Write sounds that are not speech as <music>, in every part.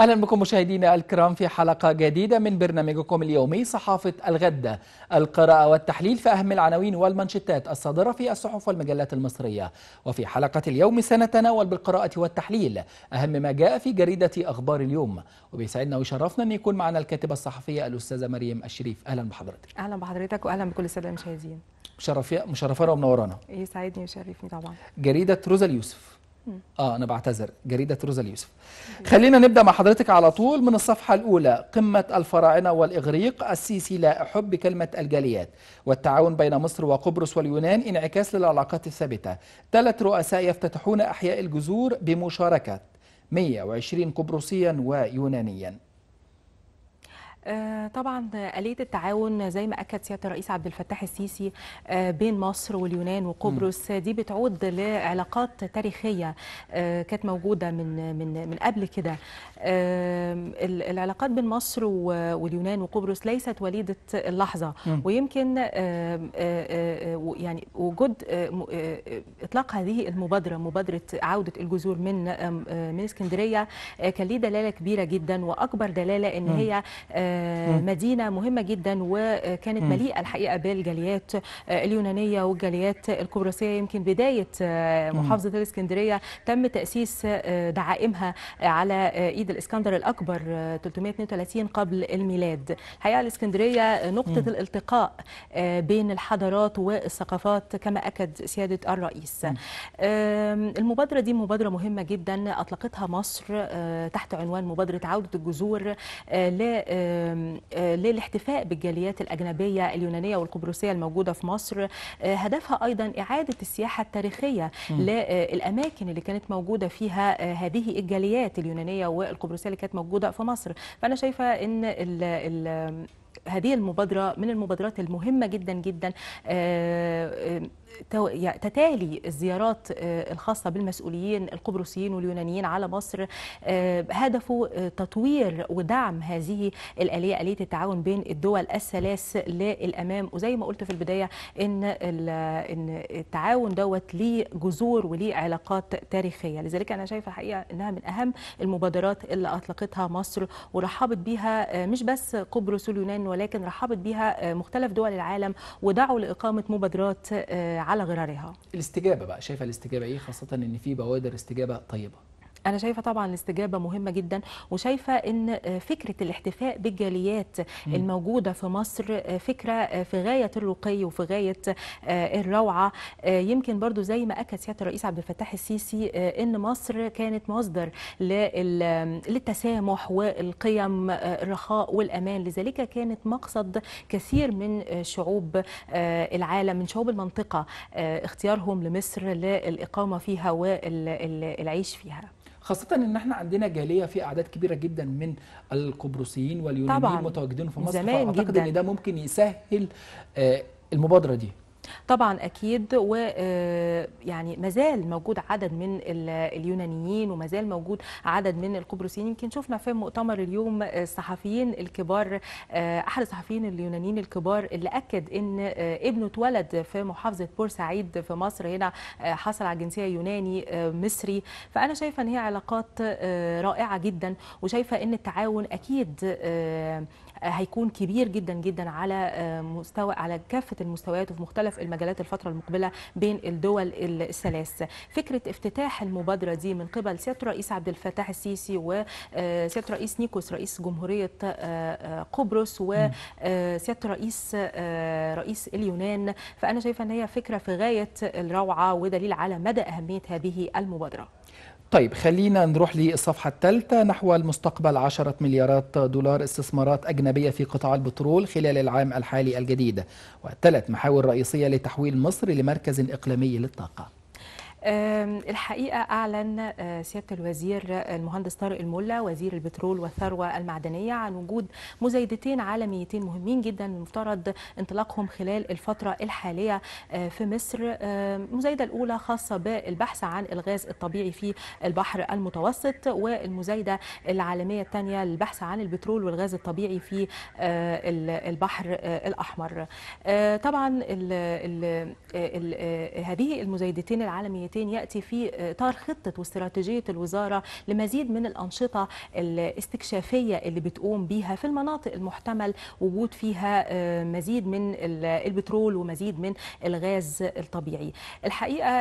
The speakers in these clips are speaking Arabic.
أهلا بكم مشاهدينا الكرام في حلقة جديدة من برنامجكم اليومي صحافة الغدة القراءة والتحليل في أهم العناوين والمنشطات الصادرة في الصحف والمجلات المصرية وفي حلقة اليوم سنتناول بالقراءة والتحليل أهم ما جاء في جريدة أخبار اليوم وبيسعدنا ويشرفنا أن يكون معنا الكاتبة الصحفية الأستاذة مريم الشريف أهلا بحضرتك أهلا بحضرتك وأهلا بكل السادة المشاهدين مشرفة مشرفانا ومنورانا يسعدني ويشرفني طبعا جريدة روزا اليوسف اه انا بعتذر جريده روزا اليوسف خلينا نبدا مع حضرتك على طول من الصفحه الاولى قمه الفراعنه والاغريق السيسي لا احب كلمه الجاليات والتعاون بين مصر وقبرص واليونان انعكاس للعلاقات الثابته ثلاث رؤساء يفتتحون احياء الجذور بمشاركه 120 قبرصيا ويونانيا آه، طبعا آلية التعاون زي ما أكد سيادة الرئيس عبد الفتاح السيسي آه، بين مصر واليونان وقبرص دي بتعود لعلاقات تاريخية آه، كانت موجودة من من من قبل كده العلاقات بين مصر واليونان وقبرص ليست وليدة اللحظة ويمكن يعني وجود إطلاق هذه المبادرة مبادرة عودة الجذور من من اسكندرية كان ليه دلالة كبيرة جدا وأكبر دلالة إن هي مدينه مهمه جدا وكانت مليئه الحقيقه بالجاليات آه، اليونانيه والجاليات القبرصيه يمكن بدايه آه، محافظه الاسكندريه تم تاسيس آه، دعائمها على ايد الاسكندر الاكبر 332 قبل الميلاد الحقيقه الاسكندريه نقطه الالتقاء بين الحضارات والثقافات كما اكد سياده الرئيس المبادره دي مبادره مهمه جدا اطلقتها مصر تحت عنوان مبادره عوده الجذور ل آه، للاحتفاء بالجاليات الأجنبية اليونانية والقبرصية الموجودة في مصر آه، هدفها أيضا إعادة السياحة التاريخية للأماكن آه، اللي كانت موجودة فيها هذه الجاليات اليونانية والقبرصية اللي كانت موجودة في مصر فأنا شايفة أن الـ الـ هذه المبادرة من المبادرات المهمة جدا جدا يعني تتالي الزيارات آه، الخاصة بالمسؤولين القبرصيين واليونانيين على مصر آه، هدفه آه، تطوير ودعم هذه الآلية آلية التعاون بين الدول الثلاث للأمام وزي ما قلت في البداية إن إن التعاون دوت ليه جذور وليه علاقات تاريخية لذلك أنا شايفة الحقيقة إنها من أهم المبادرات اللي أطلقتها مصر ورحبت بيها مش بس قبرص واليونان ولكن رحبت بيها مختلف دول العالم ودعوا لإقامة مبادرات على غرارها الاستجابه بقى شايفه الاستجابه ايه خاصه ان في بوادر استجابه طيبه أنا شايفة طبعا الاستجابة مهمة جدا وشايفة أن آه، فكرة الاحتفاء بالجاليات م. الموجودة في مصر آه، فكرة آه، في غاية الرقي وفي غاية الروعة يمكن برضو زي ما أكد سيادة الرئيس عبد الفتاح السيسي أن مصر كانت مصدر للتسامح والقيم الرخاء والأمان لذلك كانت مقصد كثير من شعوب العالم من شعوب المنطقة اختيارهم لمصر للإقامة فيها والعيش فيها خاصه ان احنا عندنا جاليه في اعداد كبيره جدا من القبرصيين واليونانيين متواجدين في مصر فاعتقد ان ده ممكن يسهل آه، المبادره دي طبعا اكيد ويعني آه، زال موجود عدد من اليونانيين وما زال موجود عدد من القبرصيين يمكن شفنا في مؤتمر اليوم آه، الصحفيين الكبار آه، احد الصحفيين اليونانيين الكبار اللي اكد ان ابنه اتولد في محافظه بورسعيد في مصر هنا حصل على جنسيه يوناني مصري فانا شايفه ان هي علاقات رائعه جدا وشايفه ان التعاون اكيد هيكون كبير جدا جدا على آه، مستوى على كافه المستويات وفي مختلف المجالات الفتره المقبله بين الدول الثلاث فكره افتتاح المبادره دي من قبل سياده الرئيس عبد الفتاح السيسي وسياده آه، الرئيس نيكوس رئيس جمهوريه آه، قبرص وسياده الرئيس رئيس اليونان فانا شايفه ان هي فكره في غايه الروعه ودليل على مدى اهميه هذه المبادره طيب خلينا نروح للصفحة الثالثة نحو المستقبل 10 مليارات دولار استثمارات أجنبية في قطاع البترول خلال العام الحالي الجديد وثلاث محاور رئيسية لتحويل مصر لمركز إقليمي للطاقة الحقيقة أعلن آه، سيادة الوزير آه، المهندس طارق الملا وزير البترول والثروة المعدنية عن وجود مزايدتين عالميتين مهمين جدا المفترض انطلاقهم خلال الفترة الحالية آه، في مصر المزايدة الأولى خاصة بالبحث عن الغاز الطبيعي في البحر المتوسط والمزايدة العالمية الثانية للبحث عن البترول والغاز الطبيعي في البحر الأحمر طبعا هذه المزايدتين العالميتين 2022 ياتي في اطار خطه واستراتيجيه الوزاره لمزيد من الانشطه الاستكشافيه اللي بتقوم بيها في المناطق المحتمل وجود فيها آه، مزيد من البترول ومزيد من الغاز الطبيعي. الحقيقه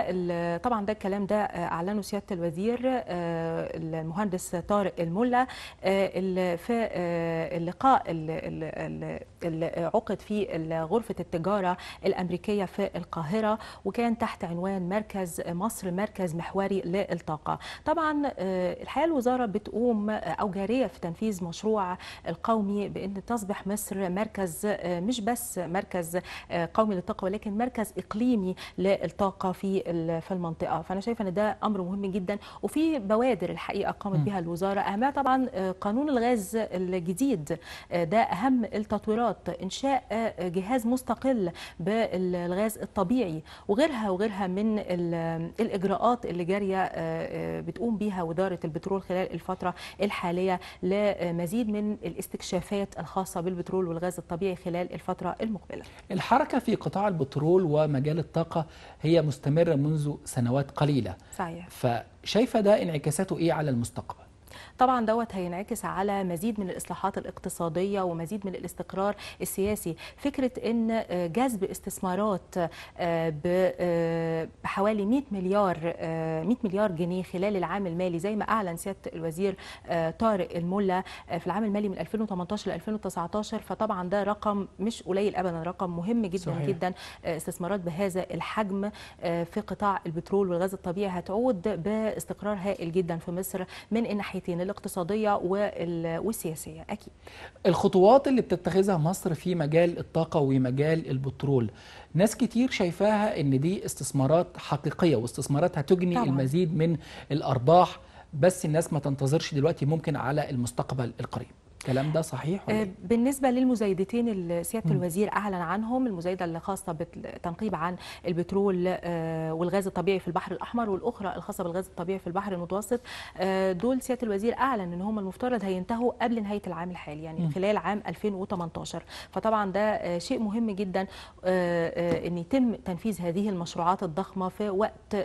طبعا ده الكلام ده آه، اعلنه سياده الوزير آه، المهندس طارق الملا في اللقاء اللي عقد في غرفه التجاره الامريكيه في القاهره وكان تحت عنوان مركز مصر مركز محوري للطاقة طبعا آه، الحقيقة الوزارة بتقوم آه، أو جارية في تنفيذ مشروع القومي بأن تصبح مصر مركز آه، مش بس مركز قومي للطاقة ولكن مركز إقليمي للطاقة في في المنطقة فأنا شايفة أن ده أمر مهم جدا وفي بوادر الحقيقة قامت بها الوزارة أهمها طبعا قانون الغاز الجديد ده أهم التطويرات إنشاء جهاز مستقل بالغاز الطبيعي وغيرها وغيرها من الاجراءات اللي جاريه آه، آه، بتقوم بيها وزاره البترول خلال الفتره الحاليه لمزيد من الاستكشافات الخاصه بالبترول والغاز الطبيعي خلال الفتره المقبله. الحركه في قطاع البترول ومجال الطاقه هي مستمره منذ سنوات قليله. صحيح. فشايفه ده انعكاساته ايه على المستقبل؟ طبعا دوت هينعكس على مزيد من الاصلاحات الاقتصاديه ومزيد من الاستقرار السياسي فكره ان آه، جذب استثمارات آه، آه، بحوالي 100 مليار 100 مليار جنيه خلال العام المالي زي ما اعلن سياده الوزير طارق الملا في العام المالي من 2018 ل 2019 فطبعا ده رقم مش قليل ابدا رقم مهم جدا صحيح. جدا استثمارات بهذا الحجم في قطاع البترول والغاز الطبيعي هتعود باستقرار هائل جدا في مصر من الناحيتين الاقتصاديه والسياسيه اكيد الخطوات اللي بتتخذها مصر في مجال الطاقه ومجال البترول ناس كتير شايفاها ان دي استثمارات حقيقيه واستثمارات هتجني طبعا. المزيد من الارباح بس الناس ما تنتظرش دلوقتي ممكن على المستقبل القريب الكلام ده صحيح ولا آه، إيه؟ بالنسبه للمزايدتين اللي سياده الوزير اعلن عنهم المزايده اللي خاصه بالتنقيب عن البترول آه، والغاز الطبيعي في البحر الاحمر والاخرى الخاصه بالغاز الطبيعي في البحر المتوسط آه، دول سياده الوزير اعلن ان هم المفترض هينتهوا قبل نهايه العام الحالي يعني خلال عام 2018 فطبعا ده شيء مهم جدا ان يتم تنفيذ هذه المشروعات الضخمه في وقت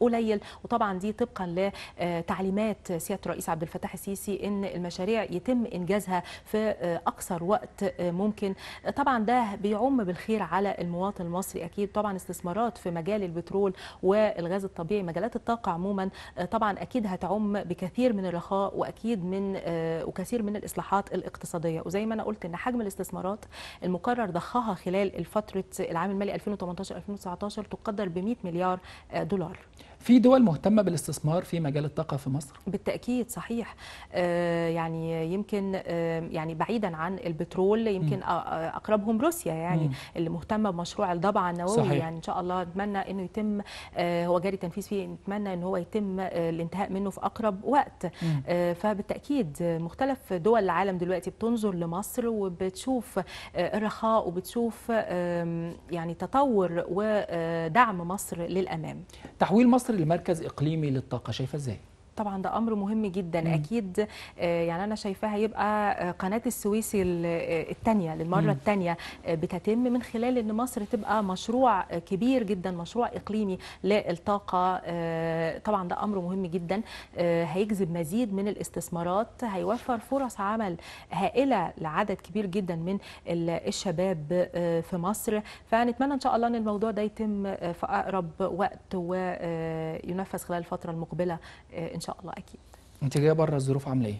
قليل وطبعا دي طبقا لتعليمات آه، سياده الرئيس عبد الفتاح السيسي ان المشاريع يتم انجازها في آه، اقصر وقت آه، ممكن طبعا ده بيعم بالخير على المواطن المصري اكيد طبعا استثمارات في مجال البترول والغاز الطبيعي مجالات الطاقه عموما طبعا اكيد هتعم بكثير من الرخاء واكيد من وكثير من الاصلاحات الاقتصاديه وزي ما انا قلت ان حجم الاستثمارات المقرر ضخها خلال فتره العام المالي 2018 2019 تقدر ب 100 مليار دولار في دول مهتمة بالاستثمار في مجال الطاقة في مصر؟ بالتأكيد صحيح آه، يعني يمكن آه، يعني بعيدا عن البترول يمكن أقربهم روسيا يعني اللي مهتمة بمشروع الضبعة النووي صحيح. يعني إن شاء الله نتمنى أنه يتم آه، هو جاري تنفيذ فيه نتمنى أنه هو يتم الانتهاء منه في أقرب وقت فبالتأكيد مختلف دول العالم دلوقتي بتنظر لمصر وبتشوف الرخاء وبتشوف يعني تطور ودعم مصر للأمام تحويل مصر مصر لمركز إقليمي للطاقة شايفة إزاي؟ طبعا ده امر مهم جدا مم. اكيد آه، يعني انا شايفاها هيبقى آه، قناه السويس الثانيه آه، للمره الثانيه بتتم من خلال ان مصر تبقى مشروع كبير جدا مشروع اقليمي للطاقه طبعا ده امر مهم جدا هيجذب مزيد من الاستثمارات هيوفر فرص عمل هائله لعدد كبير جدا من الشباب في مصر فنتمنى ان شاء الله ان الموضوع ده يتم في اقرب وقت وينفذ خلال الفتره المقبله ان شاء الله شاء الله اكيد انت جايه بره الظروف عامله ايه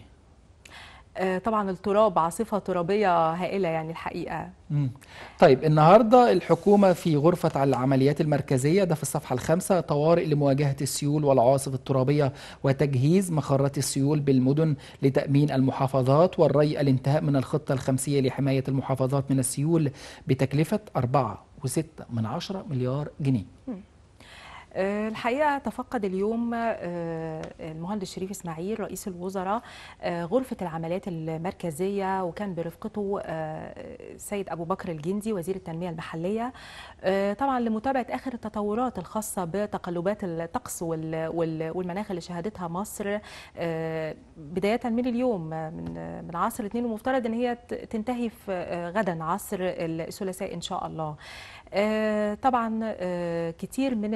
آه، طبعا التراب عاصفه ترابيه هائله يعني الحقيقه مم. طيب النهارده الحكومه في غرفه العمليات المركزيه ده في الصفحه الخامسه طوارئ لمواجهه السيول والعواصف الترابيه وتجهيز مخرات السيول بالمدن لتامين المحافظات والري الانتهاء من الخطه الخمسيه لحمايه المحافظات من السيول بتكلفه 4.6 من 10 مليار جنيه. مم. آه، الحقيقه تفقد اليوم آه، آه، المهندس شريف اسماعيل رئيس الوزراء غرفه العمليات المركزيه وكان برفقته السيد ابو بكر الجندي وزير التنميه المحليه طبعا لمتابعه اخر التطورات الخاصه بتقلبات الطقس والمناخ اللي شهدتها مصر بدايه من اليوم من من عصر الاثنين ومفترض ان هي تنتهي في غدا عصر الثلاثاء ان شاء الله آه، طبعا آه، كتير من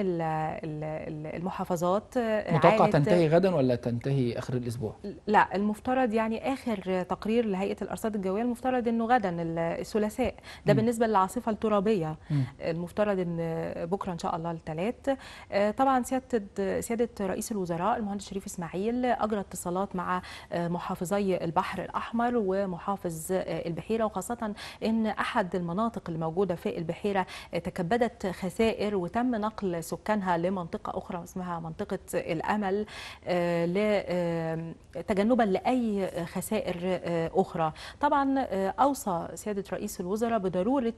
المحافظات آه، متوقع تنتهي غدا ولا تنتهي اخر الاسبوع؟ لا المفترض يعني اخر تقرير لهيئه الارصاد الجويه المفترض انه غدا الثلاثاء ده م. بالنسبه للعاصفه الترابيه م. المفترض ان بكره ان شاء الله الثلاث طبعا سياده سياده رئيس الوزراء المهندس شريف اسماعيل اجرى اتصالات مع محافظي البحر الاحمر ومحافظ البحيره وخاصه ان احد المناطق الموجوده في البحيره تكبدت خسائر وتم نقل سكانها لمنطقة أخرى اسمها منطقة الأمل آه، آه، تجنبا لأي خسائر آه، أخرى طبعا أوصى سيادة رئيس الوزراء بضرورة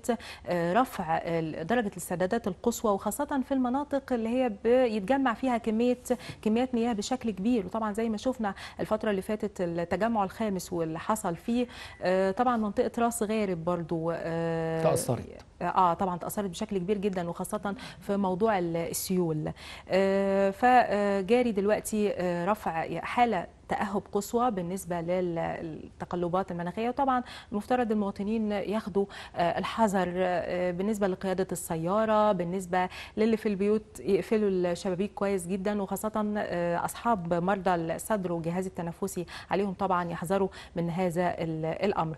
رفع درجة السدادات القصوى وخاصة في المناطق اللي هي بيتجمع فيها كمية كميات مياه بشكل كبير وطبعا زي ما شفنا الفترة اللي فاتت التجمع الخامس واللي حصل فيه طبعا منطقة راس غارب برضو تأثرت آه،, اه طبعا تاثرت بشكل كبير جدا وخاصه في موضوع السيول آه، فجاري آه، دلوقتي رفع حاله تاهب قصوى بالنسبه للتقلبات المناخيه وطبعا المفترض المواطنين ياخدوا الحذر بالنسبه لقياده السياره بالنسبه للي في البيوت يقفلوا الشبابيك كويس جدا وخاصه اصحاب مرضى الصدر والجهاز التنفسي عليهم طبعا يحذروا من هذا الامر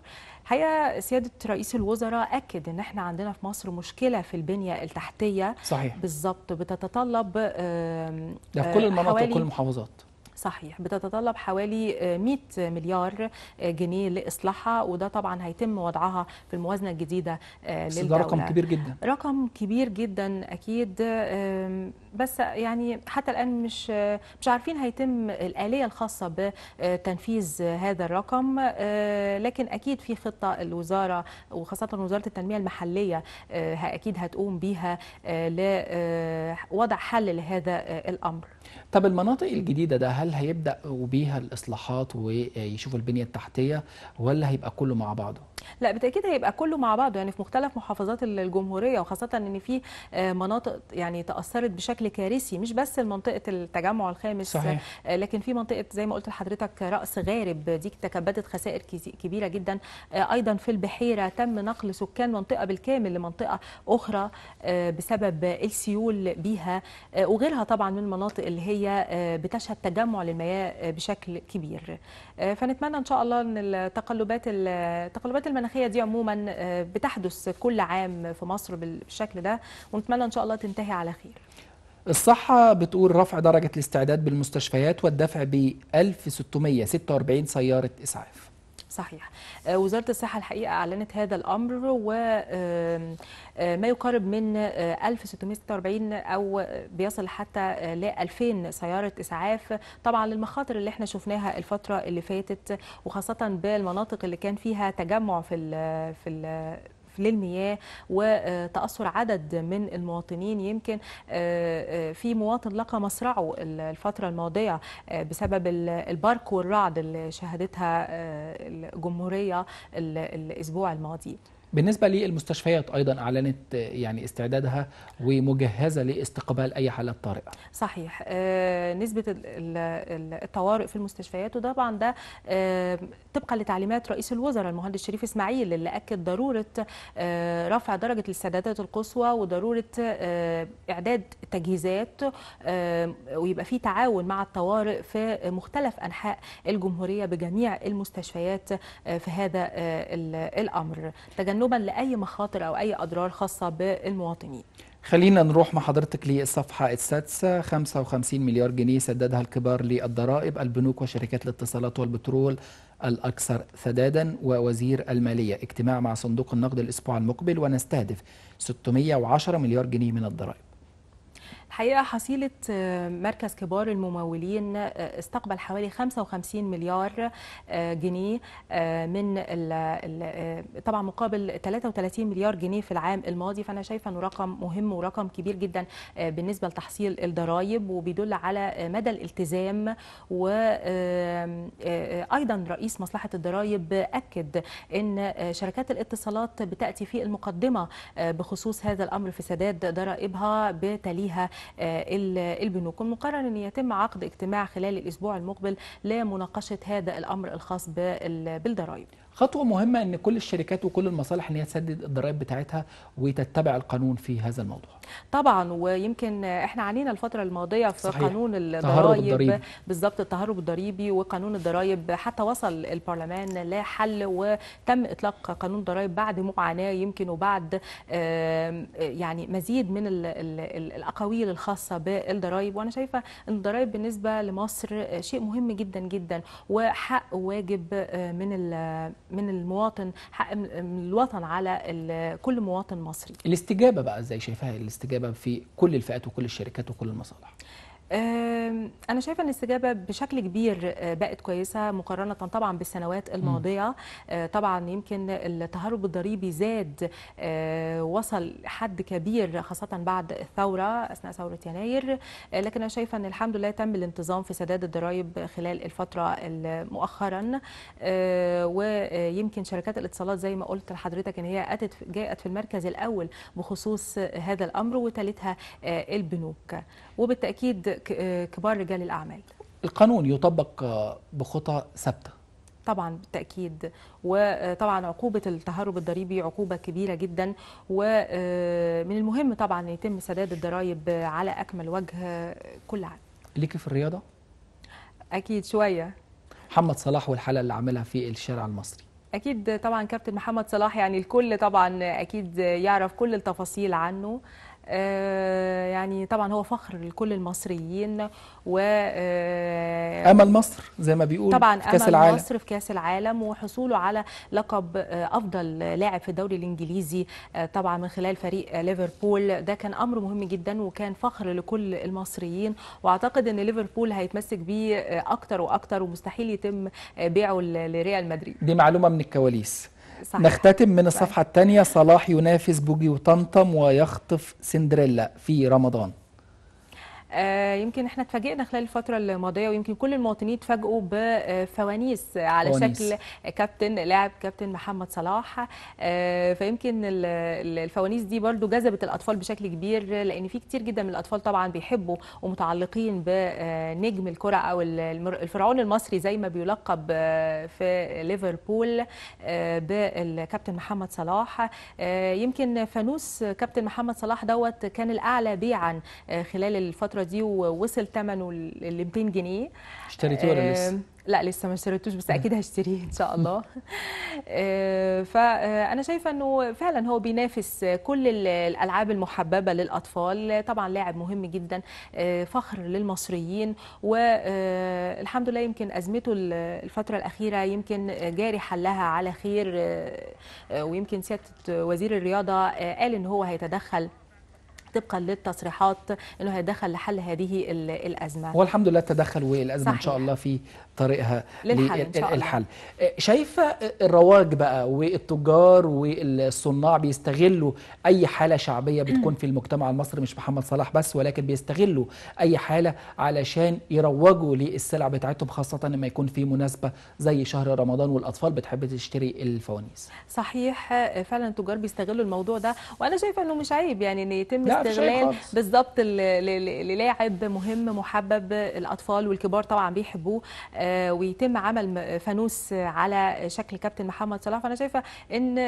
الحقيقه سياده رئيس الوزراء اكد ان احنا عندنا في مصر مشكله في البنيه التحتيه صحيح بالظبط بتتطلب ده في كل المناطق آه، كل المحافظات صحيح بتتطلب حوالي 100 آه، مليار آه، جنيه لإصلاحها وده طبعا هيتم وضعها في الموازنة الجديدة آه، للدولة ده رقم كبير جدا رقم كبير جدا أكيد بس يعني حتى الآن مش مش عارفين هيتم الآلية الخاصة بتنفيذ هذا الرقم لكن أكيد في خطة الوزارة وخاصة وزارة التنمية المحلية أكيد هتقوم بيها لوضع حل لهذا الأمر طب المناطق الجديدة ده هل هل هيبدا وبيها الاصلاحات ويشوفوا البنيه التحتيه ولا هيبقى كله مع بعضه لا بالتاكيد هيبقى كله مع بعضه يعني في مختلف محافظات الجمهوريه وخاصه ان في آه، مناطق يعني تاثرت بشكل كارثي مش بس منطقه التجمع الخامس صحيح. آه، لكن في منطقه زي ما قلت لحضرتك راس غارب دي تكبدت خسائر كبيره جدا آه، ايضا في البحيره تم نقل سكان منطقه بالكامل لمنطقه اخرى بسبب السيول بيها وغيرها طبعا من المناطق اللي هي بتشهد تجمع للمياه بشكل كبير فنتمنى ان شاء الله ان التقلبات التقلبات المناخيه دي عموما آه، بتحدث كل عام في مصر بالشكل ده ونتمنى ان شاء الله تنتهي على خير الصحة بتقول رفع درجة الاستعداد بالمستشفيات والدفع ب 1646 سيارة إسعاف صحيح آه، وزارة الصحة الحقيقة أعلنت هذا الأمر وما آه، يقارب من 1646 آه، أو بيصل حتى ل 2000 سيارة إسعاف طبعا للمخاطر اللي احنا شفناها الفترة اللي فاتت وخاصة بالمناطق اللي كان فيها تجمع في ال في ال للمياه وتأثر عدد من المواطنين يمكن آه، آه، في مواطن لقى مصرعه الفترة الماضية آه، بسبب البرق والرعد اللي شهدتها الجمهورية الأسبوع الماضي بالنسبه للمستشفيات ايضا اعلنت يعني استعدادها ومجهزه لاستقبال اي حالات طارئه صحيح آه، نسبه الطوارئ في المستشفيات وطبعا ده آه، طبقا لتعليمات رئيس الوزراء المهندس شريف اسماعيل اللي اكد ضروره آه، رفع درجه الاستعدادات القصوى وضروره اعداد تجهيزات ويبقى في تعاون مع الطوارئ في مختلف انحاء الجمهوريه بجميع المستشفيات في هذا الامر تجنب تجنبا لاي مخاطر او اي اضرار خاصه بالمواطنين خلينا نروح مع حضرتك للصفحة السادسة 55 مليار جنيه سددها الكبار للضرائب البنوك وشركات الاتصالات والبترول الأكثر سدادا ووزير المالية اجتماع مع صندوق النقد الأسبوع المقبل ونستهدف 610 مليار جنيه من الضرائب الحقيقة حصيلة آه، مركز كبار الممولين آه، استقبل حوالي 55 مليار آه، جنيه من طبعا مقابل 33 مليار جنيه في العام الماضي فأنا شايفة أنه رقم مهم ورقم كبير جدا بالنسبة لتحصيل الضرائب وبيدل على مدى الالتزام وأيضا رئيس مصلحة الضرائب أكد أن شركات الاتصالات بتأتي في المقدمة بخصوص هذا الأمر في سداد ضرائبها بتليها آه، البنوك المقرر أن يتم عقد اجتماع خلال الأسبوع المقبل لمناقشة هذا الأمر الخاص بالضرائب خطوه مهمه ان كل الشركات وكل المصالح ان هي تسدد الضرائب بتاعتها وتتبع القانون في هذا الموضوع طبعا ويمكن احنا عانينا الفتره الماضيه في صحيح. قانون الضرائب بالظبط التهرب الضريبي وقانون الضرائب حتى وصل البرلمان لا حل وتم اطلاق قانون ضرائب بعد معاناه يمكن وبعد يعني مزيد من الاقاويل الخاصه بالضرائب وانا شايفه ان الضرائب بالنسبه لمصر شيء مهم جدا جدا وحق واجب آه، من من المواطن حق من الوطن على كل مواطن مصري الاستجابه بقى ازاي شايفها الاستجابه في كل الفئات وكل الشركات وكل المصالح أنا شايفة أن الاستجابة بشكل كبير آه، بقت كويسة مقارنة طبعا بالسنوات الماضية آه، طبعا يمكن التهرب الضريبي زاد آه، وصل حد كبير خاصة بعد الثورة أثناء ثورة يناير لكن أنا شايفة أن الحمد لله تم الانتظام في سداد الضرائب خلال الفترة مؤخرا ويمكن شركات الاتصالات زي ما قلت لحضرتك أن هي أتت جاءت في المركز الأول بخصوص هذا الأمر وتالتها البنوك وبالتأكيد آه، كبار رجال الأعمال القانون يطبق آه، بخطى ثابته طبعا بالتاكيد وطبعا عقوبه التهرب الضريبي عقوبه كبيره جدا ومن آه، المهم طبعا يتم سداد الضرائب على اكمل وجه كل عام ليكي في الرياضه اكيد شويه محمد صلاح والحلقه اللي عاملها في الشارع المصري اكيد طبعا كابتن محمد صلاح يعني الكل طبعا اكيد يعرف كل التفاصيل عنه آه، يعني طبعا هو فخر لكل المصريين و آه، امل مصر زي ما بيقول طبعا في كاس امل العالم. مصر في كاس العالم وحصوله على لقب آه، افضل لاعب في الدوري الانجليزي طبعا من خلال فريق ليفربول ده كان امر مهم جدا وكان فخر لكل المصريين واعتقد ان ليفربول هيتمسك بيه اكتر واكتر ومستحيل يتم بيعه لريال مدريد دي معلومه من الكواليس صحيح. نختتم من الصفحة طيب. الثانية صلاح ينافس بوجي وطنطم ويخطف سندريلا في رمضان آه، يمكن احنا اتفاجئنا خلال الفتره الماضيه ويمكن كل المواطنين اتفاجئوا بفوانيس على فوانيس. شكل كابتن لاعب كابتن محمد صلاح آه، فيمكن الفوانيس دي برضو جذبت الاطفال بشكل كبير لان في كتير جدا من الاطفال طبعا بيحبوا ومتعلقين بنجم الكره او الفرعون المصري زي ما بيلقب آه، في ليفربول بالكابتن محمد صلاح يمكن فانوس كابتن محمد صلاح دوت كان الاعلى بيعا خلال الفتره الفتره دي ووصل ثمنه ل 200 جنيه اشتريته ولا لسه؟ لا لسه ما اشتريتوش بس اكيد هشتريه ان شاء <laughs> الله آه، فانا آه، شايفه انه فعلا هو بينافس كل الالعاب المحببه للاطفال طبعا لاعب مهم جدا آه، فخر للمصريين والحمد لله يمكن ازمته الفتره الاخيره يمكن جاري حلها على خير ويمكن سياده وزير الرياضه قال ان هو هيتدخل طبقا للتصريحات انه هيدخل لحل هذه الازمه والحمد لله تدخل والازمه صحيح. ان شاء الله في طريقها للحل إن شاء الحل الله. شايفه الرواج بقى والتجار والصناع بيستغلوا اي حاله شعبيه بتكون في المجتمع المصري مش محمد صلاح بس ولكن بيستغلوا اي حاله علشان يروجوا للسلع بتاعتهم خاصه لما يكون في مناسبه زي شهر رمضان والاطفال بتحب تشتري الفوانيس صحيح فعلا التجار بيستغلوا الموضوع ده وانا شايفه انه مش عيب يعني ان يتم استغلال بالظبط للاعب مهم محبب الاطفال والكبار طبعا بيحبوه آه، ويتم عمل فانوس على شكل كابتن محمد صلاح فانا شايفه ان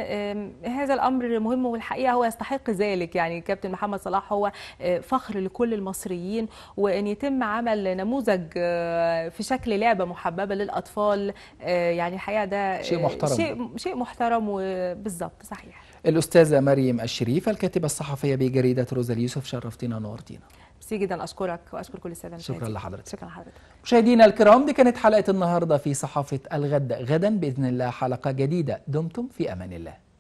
هذا الامر مهم والحقيقه هو يستحق ذلك يعني كابتن محمد صلاح هو آه، فخر لكل المصريين وان يتم عمل نموذج آه، في شكل لعبه محببه للاطفال يعني الحقيقه ده شيء محترم شيء شيء محترم وبالظبط صحيح الأستاذة مريم الشريف الكاتبة الصحفية بجريدة روزا اليوسف شرفتينا نورتينا ميرسي جدا اشكرك واشكر كل الساده شكرا لحضرتك شكرا لحضرتك مشاهدينا الكرام دي كانت حلقه النهارده في صحافه الغد غدا باذن الله حلقه جديده دمتم في امان الله